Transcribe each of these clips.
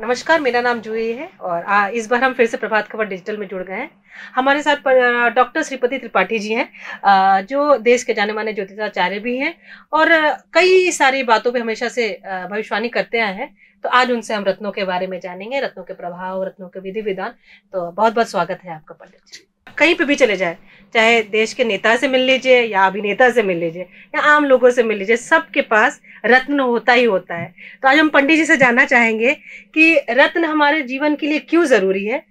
नमस्कार मेरा नाम जूही है और आ, इस बार हम फिर से प्रभात खबर डिजिटल में जुड़ गए हैं हमारे साथ डॉक्टर श्रीपति त्रिपाठी जी हैं जो देश के जाने माने ज्योतिषाचार्य भी हैं और कई सारी बातों पे हमेशा से भविष्यवाणी करते आए हैं तो आज उनसे हम रत्नों के बारे में जानेंगे रत्नों के प्रभाव रत्नों के विधि विधान तो बहुत बहुत स्वागत है आपका पंडित जी कहीं पर भी चले जाए चाहे देश के नेता से मिल लीजिए या अभिनेता से मिल लीजिए या आम लोगों से मिल लीजिए सबके पास रत्न होता ही होता है तो आज हम पंडित जी से जानना चाहेंगे कि रत्न हमारे जीवन के लिए क्यों ज़रूरी है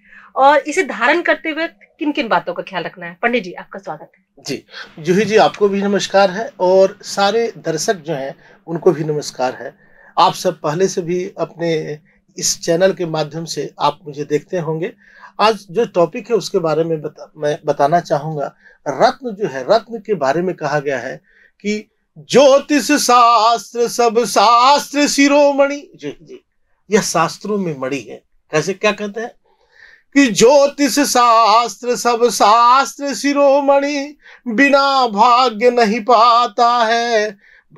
और इसे धारण करते वक्त किन किन बातों का ख्याल रखना है पंडित जी आपका स्वागत है जी जूही जी आपको भी नमस्कार है और सारे दर्शक जो हैं उनको भी नमस्कार है आप सब पहले से भी अपने इस चैनल के माध्यम से आप मुझे देखते होंगे आज जो टॉपिक है उसके बारे में बता, मैं बताना चाहूंगा रत्न जो है रत्न के बारे में कहा गया है कि ज्योतिष शास्त्र सब शास्त्र शिरोमणि जी जी यह शास्त्रों में मणि है कैसे क्या कहते हैं कि ज्योतिष शास्त्र सब शास्त्र शिरोमणि बिना भाग्य नहीं पाता है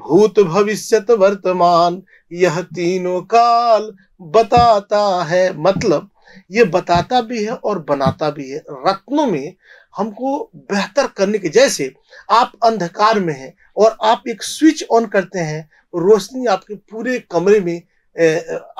भूत भविष्यत वर्तमान यह तीनों काल बताता है मतलब ये बताता भी है और बनाता भी है रत्नों में हमको बेहतर करने के जैसे आप अंधकार में हैं और आप एक स्विच ऑन करते हैं रोशनी आपके पूरे कमरे में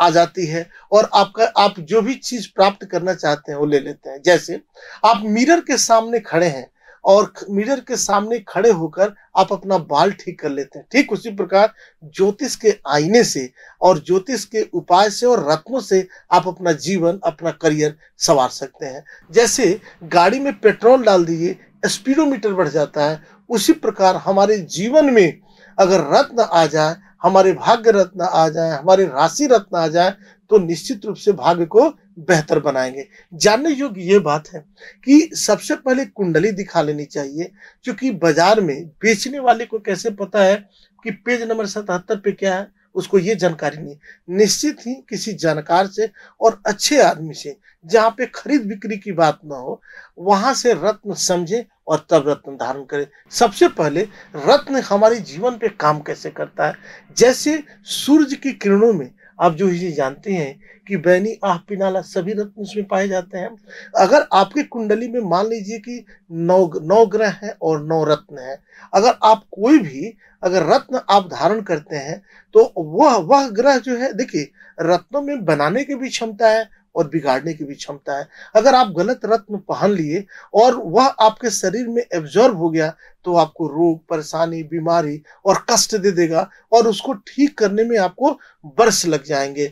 आ जाती है और आपका आप जो भी चीज प्राप्त करना चाहते हैं वो ले लेते हैं जैसे आप मिरर के सामने खड़े हैं और मिरर के सामने खड़े होकर आप अपना बाल ठीक कर लेते हैं ठीक उसी प्रकार ज्योतिष के आईने से और ज्योतिष के उपाय से और रत्नों से आप अपना जीवन अपना करियर संवार सकते हैं जैसे गाड़ी में पेट्रोल डाल दीजिए स्पीडोमीटर बढ़ जाता है उसी प्रकार हमारे जीवन में अगर रत्न आ जाए हमारे भाग्य रत्न आ जाए हमारे राशि रत्न आ जाए तो निश्चित रूप से भाग्य को बेहतर बनाएंगे जानने योग्य ये बात है कि सबसे पहले कुंडली दिखा लेनी चाहिए क्योंकि बाजार में बेचने वाले को कैसे पता है कि पेज नंबर सतहत्तर पे क्या है उसको ये जानकारी नहीं निश्चित ही किसी जानकार से और अच्छे आदमी से जहाँ पे खरीद बिक्री की बात ना हो वहां से रत्न समझे और तब रत्न धारण करें सबसे पहले रत्न हमारे जीवन पे काम कैसे करता है जैसे सूरज की किरणों में आप जो ही जानते हैं कि बैनी आह पिनाला सभी रत्न उसमें पाए जाते हैं अगर आपके कुंडली में मान लीजिए कि नौ नौ ग्रह हैं और नौ रत्न है अगर आप कोई भी अगर रत्न आप धारण करते हैं तो वह वह ग्रह जो है देखिए रत्नों में बनाने की भी क्षमता है और बिगाड़ने की भी क्षमता है अगर आप गलत रत्न पहन लिए और वह आपके शरीर में एब्जॉर्ब हो गया तो आपको रोग परेशानी बीमारी और कष्ट दे देगा और उसको ठीक करने में आपको वर्ष लग जाएंगे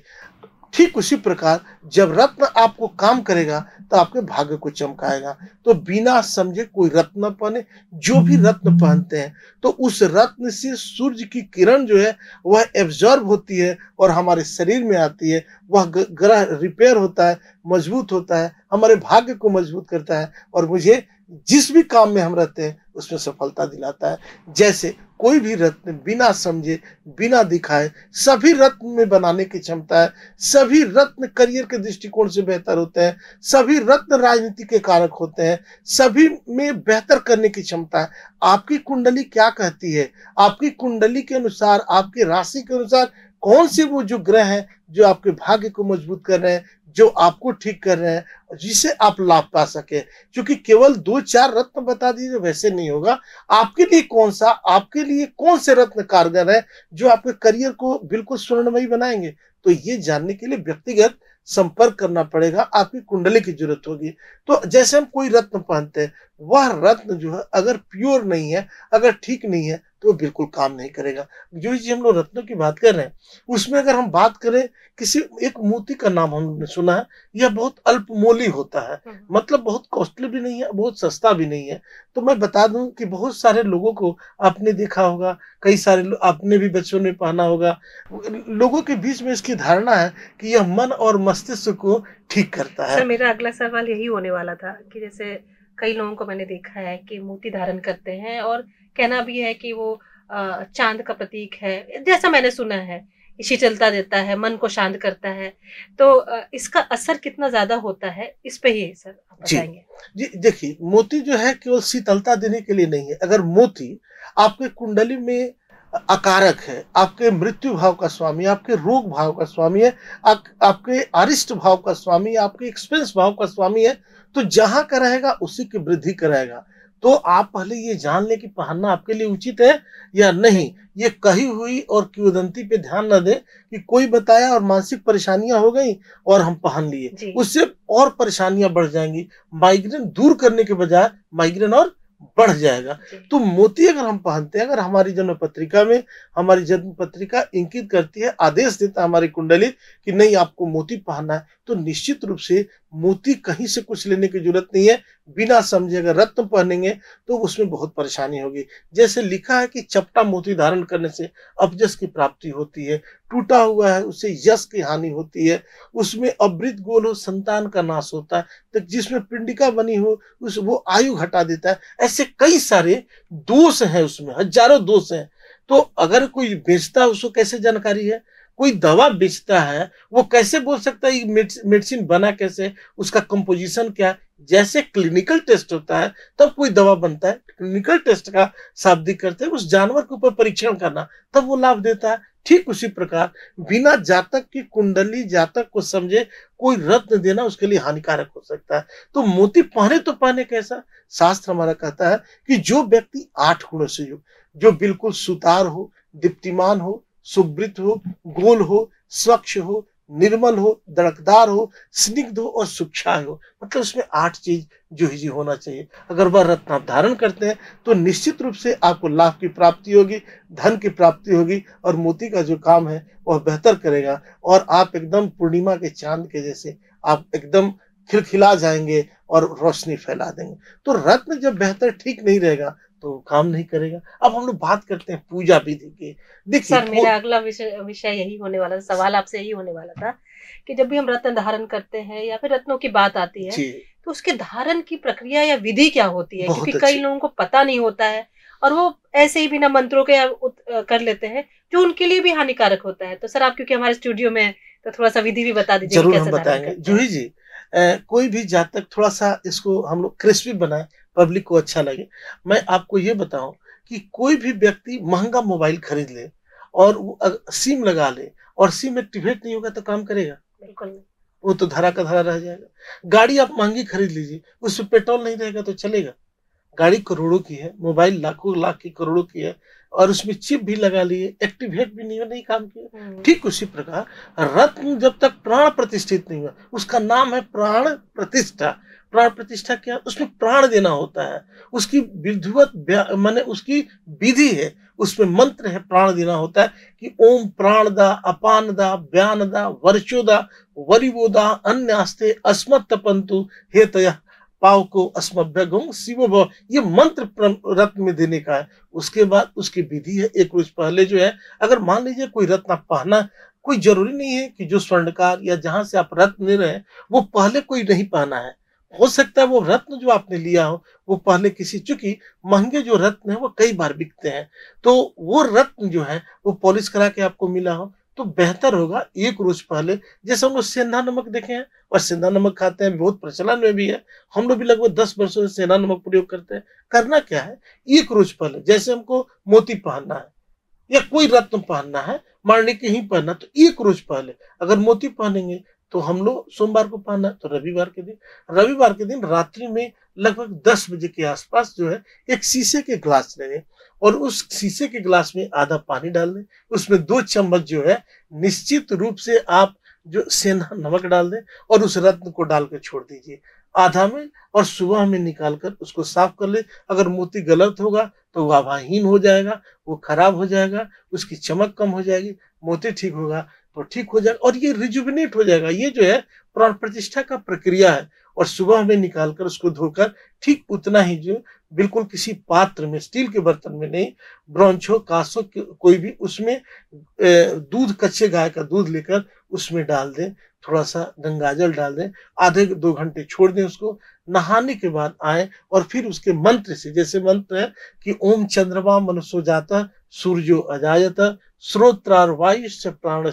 ठीक उसी प्रकार जब रत्न आपको काम करेगा तो आपके भाग्य को चमकाएगा तो बिना समझे कोई रत्न पहने जो भी रत्न पहनते हैं तो उस रत्न से सूर्य की किरण जो है वह एब्जॉर्ब होती है और हमारे शरीर में आती है वह ग्रह रिपेयर होता है मजबूत होता है हमारे भाग्य को मजबूत करता है और मुझे जिस भी काम में हम रहते हैं उसमें सफलता दिलाता है जैसे कोई भी रत्न बिना समझे बिना दिखाए सभी रत्न में बनाने की क्षमता है सभी रत्न करियर के दृष्टिकोण से बेहतर होते हैं सभी रत्न राजनीति के कारक होते हैं सभी में बेहतर करने की क्षमता है आपकी कुंडली क्या कहती है आपकी कुंडली के अनुसार आपकी राशि के अनुसार कौन से वो जो ग्रह हैं जो आपके भाग्य को मजबूत कर रहे हैं जो आपको ठीक कर रहे हैं जिसे आप लाभ पा सके क्योंकि केवल दो चार रत्न बता दीजिए वैसे नहीं होगा आपके लिए कौन सा आपके लिए कौन से रत्न कारगर है जो आपके करियर को बिल्कुल स्वर्णमयी बनाएंगे तो ये जानने के लिए व्यक्तिगत संपर्क करना पड़ेगा आपकी कुंडली की जरूरत होगी तो जैसे हम कोई रत्न पहनते हैं वह रत्न जो है अगर प्योर नहीं है अगर ठीक नहीं है तो बिल्कुल काम नहीं करेगा जो जी हम लोग रत्नों की बात कर रहे हैं उसमें अगर हम बात करें किसी एक मोती का नाम हमने सुना है यह बहुत अल्पमोली होता है हम्म। मतलब बहुत कॉस्टली भी नहीं है बहुत सस्ता भी नहीं है तो मैं बता दूं कि बहुत सारे लोगों को आपने देखा होगा कई सारे आपने भी बच्चों ने पहना होगा लोगों के बीच में इसकी धारणा है कि यह मन और मस्तिष्क को ठीक करता है सर, मेरा अगला सवाल यही होने वाला था कि जैसे कई लोगों को मैंने देखा है कि मोती धारण करते हैं और कहना भी है कि वो चांद का प्रतीक है जैसा मैंने सुना है शीतलता देता है मन को शांत करता है तो इसका असर कितना ज्यादा होता है इस पे ही सर आप बताएंगे जी, जी देखिए मोती जो है केवल शीतलता देने के लिए नहीं है अगर मोती आपके कुंडली में अकारक है आपके मृत्यु भाव का स्वामी आपके रोग भाव का स्वामी है आ, आपके अरिष्ट भाव का स्वामी आपके एक्सपेंस भाव का स्वामी है तो जहां का रहेगा उसी की वृद्धि कराएगा तो आप पहले ये जान लें कि पहनना आपके लिए उचित है या नहीं ये कही हुई और क्यूदंती पे ध्यान न दें कि कोई बताया और मानसिक परेशानियां हो गई और हम पहन लिए उससे और परेशानियां बढ़ जाएंगी माइग्रेन दूर करने के बजाय माइग्रेन और बढ़ जाएगा तो मोती अगर हम पहनते हैं अगर हमारी जन्म पत्रिका में हमारी जन्म पत्रिका इंकित करती है आदेश देता है हमारी कुंडली कि नहीं आपको मोती पहनना है तो निश्चित रूप से मोती कहीं से कुछ लेने की जरूरत नहीं है बिना समझे अगर रत्न पहनेंगे तो उसमें बहुत परेशानी होगी जैसे लिखा है कि चपटा मोती धारण करने से अपजस की प्राप्ति होती है टूटा हुआ है उससे यश की हानि होती है उसमें अवृत गोल हो संतान का नाश होता है तो जिसमें पिंडिका बनी हो उस वो आयु घटा देता है ऐसे कई सारे दोष हैं उसमें हजारों दोष हैं तो अगर कोई बेचता है उसको कैसे जानकारी है कोई दवा बेचता है वो कैसे बोल सकता है मेडिसिन बना कैसे उसका कंपोजिशन क्या जैसे क्लिनिकल टेस्ट होता है तब कोई दवा बनता है क्लिनिकल टेस्ट का शाब्दिक करते हैं उस जानवर के ऊपर परीक्षण करना तब वो लाभ देता है ठीक उसी प्रकार बिना जातक की कुंडली जातक को समझे कोई रत्न देना उसके लिए हानिकारक हो सकता है तो मोती पहने तो पहने कैसा शास्त्र हमारा कहता है कि जो व्यक्ति आठ गुणों से युक्त जो बिल्कुल सुतार हो दीप्तिमान हो सुवृत हो गोल हो स्वच्छ हो निर्मल हो दड़कदार हो स्निग्ध हो और सुक्षा हो मतलब उसमें आठ चीज जो ही जी होना चाहिए अगर वह रत्न आप धारण करते हैं तो निश्चित रूप से आपको लाभ की प्राप्ति होगी धन की प्राप्ति होगी और मोती का जो काम है वह बेहतर करेगा और आप एकदम पूर्णिमा के चांद के जैसे आप एकदम खिलखिला जाएंगे और रोशनी फैला देंगे तो रत्न जब बेहतर ठीक नहीं रहेगा तो काम नहीं करेगा अब हम लोग बात करते हैं पूजा विधि की देखिए सर मेरा अगला विषय यही होने वाला था सवाल आपसे यही होने वाला था कि जब भी हम रत्न धारण करते हैं या फिर रत्नों की बात आती है तो उसके धारण की प्रक्रिया या विधि क्या होती है क्योंकि कई लोगों को पता नहीं होता है और वो ऐसे ही बिना मंत्रों के कर लेते हैं जो उनके लिए भी हानिकारक होता है तो सर आप क्योंकि हमारे स्टूडियो में तो थोड़ा सा विधि भी बता दीजिए जरूर हम बताएंगे जूही जी कोई भी जातक थोड़ा सा इसको हम लोग क्रिस्पी बनाए पब्लिक को अच्छा लगे मैं आपको ये बताऊं कि कोई भी व्यक्ति महंगा मोबाइल खरीद ले और सिम लगा ले और सिम में टिबेट नहीं होगा तो काम करेगा बिल्कुल वो तो धरा का धरा रह जाएगा गाड़ी आप महंगी खरीद लीजिए उसमें पेट्रोल नहीं रहेगा तो चलेगा गाड़ी करोड़ों की है मोबाइल लाखों लाख की करोड़ों की है और उसमें चिप भी लगा ली है एक्टिवेट भी नहीं हुआ नहीं काम किया हम्म। ठीक उसी प्रकार रत्न जब तक प्राण प्रतिष्ठित नहीं हुआ उसका नाम है प्राण प्रतिष्ठा प्राण प्रतिष्ठा क्या उसमें प्राण देना होता है उसकी विधिवत मैंने उसकी विधि है उसमें मंत्र है प्राण देना होता है कि ओम प्राण दा अपान दा ब्यान दा वर्षोदा दा वरिवो दा अन्यास्ते अस्मत तपंतु हे तया पाव को अस्मभ्यगम शिवो भव ये मंत्र रत्न में देने का है उसके बाद उसकी विधि है एक रोज पहले जो है अगर मान लीजिए कोई रत्न आप पहना कोई जरूरी नहीं है कि जो स्वर्णकार या जहां से आप रत्न ले रहे हैं वो पहले कोई नहीं पहना है हो सकता है वो रत्न जो आपने लिया हो वो पहले किसी चूंकि महंगे जो रत्न है वो कई बार बिकते हैं तो वो रत्न जो है वो पॉलिश करा के आपको मिला हो तो बेहतर होगा एक रोज पहले जैसे हम लोग सेंधा नमक देखे हैं और सेंधा नमक खाते हैं बहुत प्रचलन में भी है हम लोग भी लगभग दस वर्षों से सेंधा नमक प्रयोग करते हैं करना क्या है एक रोज पहले जैसे हमको मोती पहनना है या कोई रत्न पहनना है मारने के ही पहनना तो एक रोज पहले अगर मोती पहनेंगे तो हम लोग सोमवार को पाना तो रविवार के दिन रविवार के दिन रात्रि में लगभग दस बजे के आसपास जो है एक शीशे के ग्लास ले लें और उस शीशे के ग्लास में आधा पानी डाल दें उसमें दो चम्मच जो है निश्चित रूप से आप जो सेना नमक डाल दें और उस रत्न को डाल के छोड़ दीजिए आधा में और सुबह में निकाल कर उसको साफ कर ले अगर मोती गलत होगा तो वाभाहीन हो जाएगा वो खराब हो जाएगा उसकी चमक कम हो जाएगी मोती ठीक होगा तो ठीक हो जाएगा और ये रिजुविनेट हो जाएगा ये जो है प्राण प्रतिष्ठा का प्रक्रिया है और सुबह में निकालकर उसको धोकर ठीक उतना ही जो बिल्कुल किसी पात्र में स्टील के बर्तन में नहीं ब्रॉन्चो कासो कोई भी उसमें दूध कच्चे गाय का दूध लेकर उसमें डाल दें थोड़ा सा गंगा जल डाल दें आधे दो घंटे छोड़ दें उसको नहाने के बाद आए और फिर उसके मंत्र से जैसे मंत्र है कि ओम चंद्रमा मनुष्य जाता सूर्यो अजायत स्रोत्रार वायुश्च प्राण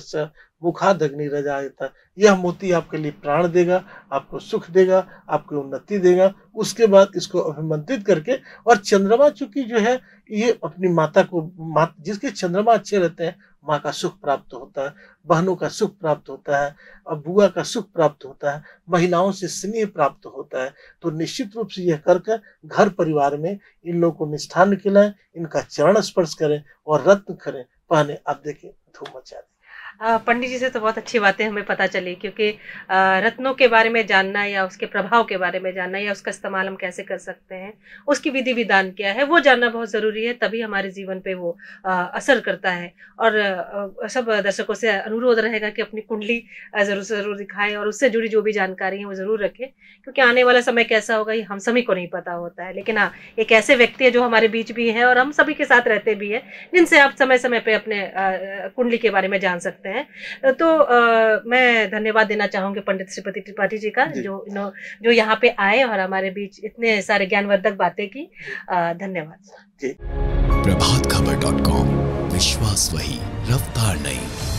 मुखादग्नि रजायता यह मोती आपके लिए प्राण देगा आपको सुख देगा आपको उन्नति देगा उसके बाद इसको अभिमंत्रित करके और चंद्रमा चूंकि जो है ये अपनी माता को मात, जिसके चंद्रमा अच्छे रहते हैं माँ का सुख प्राप्त होता है बहनों का सुख प्राप्त होता है अबुआ का सुख प्राप्त होता है महिलाओं से स्नेह प्राप्त होता है तो निश्चित रूप से यह कर घर परिवार में इन लोगों को निष्ठान खिलाएं इनका चरण स्पर्श करें और रत्न करें पहने आप देखें धूम मचा दें पंडित जी से तो बहुत अच्छी बातें हमें पता चली क्योंकि रत्नों के बारे में जानना या उसके प्रभाव के बारे में जानना या उसका इस्तेमाल हम कैसे कर सकते हैं उसकी विधि विधान क्या है वो जानना बहुत ज़रूरी है तभी हमारे जीवन पे वो असर करता है और सब दर्शकों से अनुरोध रहेगा कि अपनी कुंडली ज़रूर से ज़रूर दिखाएं और उससे जुड़ी जो भी जानकारी है वो ज़रूर रखें क्योंकि आने वाला समय कैसा होगा ये हम सभी को नहीं पता होता है लेकिन हाँ एक ऐसे व्यक्ति है जो हमारे बीच भी है और हम सभी के साथ रहते भी हैं जिनसे आप समय समय पर अपने कुंडली के बारे में जान सकते सकते हैं तो आ, मैं धन्यवाद देना चाहूँगी पंडित श्रीपति त्रिपाठी जी का जी। जो नो, जो यहाँ पे आए और हमारे बीच इतने सारे ज्ञानवर्धक बातें की आ, धन्यवाद जी। विश्वास वही रफ्तार नहीं